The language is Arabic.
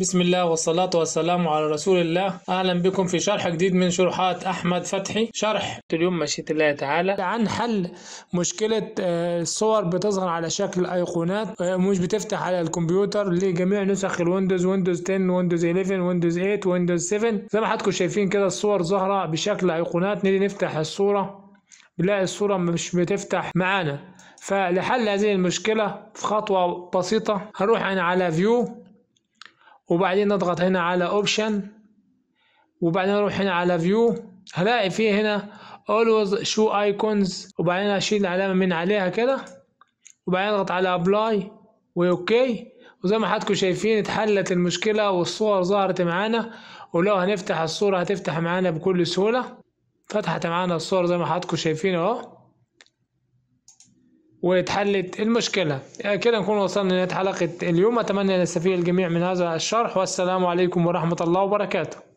بسم الله والصلاة والسلام على رسول الله أهلا بكم في شرح جديد من شروحات أحمد فتحي شرح اليوم مشيت الله تعالى عن حل مشكلة آه، الصور بتظهر على شكل أيقونات آه، مش بتفتح على الكمبيوتر لجميع نسخ الويندوز ويندوز 10 ويندوز 11 ويندوز 8 ويندوز 7 زي ما حضراتكم شايفين كده الصور ظاهرة بشكل أيقونات نيجي نفتح الصورة بنلاقي الصورة مش بتفتح معانا فلحل هذه المشكلة في خطوة بسيطة هروح أنا على فيو وبعدين نضغط هنا على اوبشن وبعدين اروح هنا على فيو هلاقي في هنا always show icons وبعدين اشيل العلامه من عليها كده وبعدين اضغط على ابلاي واوكي وزي ما حضراتكم شايفين اتحلت المشكله والصور ظهرت معانا ولو هنفتح الصوره هتفتح معانا بكل سهوله فتحت معانا الصور زي ما حضراتكم شايفين اهو واتحلت المشكلة كده نكون وصلنا لنهاية حلقة اليوم أتمنى أن يستفيد الجميع من هذا الشرح والسلام عليكم ورحمة الله وبركاته